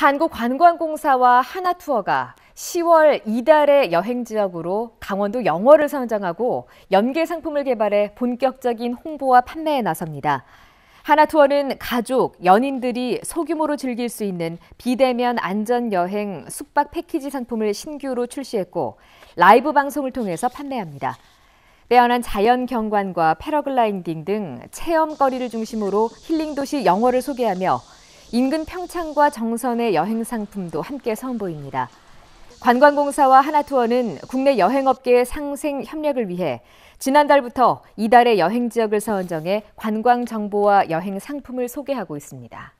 한국관광공사와 하나투어가 10월 이달의 여행 지역으로 강원도 영어를 선정하고 연계 상품을 개발해 본격적인 홍보와 판매에 나섭니다. 하나투어는 가족, 연인들이 소규모로 즐길 수 있는 비대면 안전 여행 숙박 패키지 상품을 신규로 출시했고 라이브 방송을 통해서 판매합니다. 빼어난 자연 경관과 패러글라이딩 등 체험거리를 중심으로 힐링 도시 영어를 소개하며 인근 평창과 정선의 여행 상품도 함께 선보입니다. 관광공사와 하나투어는 국내 여행업계의 상생 협력을 위해 지난달부터 이달의 여행 지역을 선정해 관광 정보와 여행 상품을 소개하고 있습니다.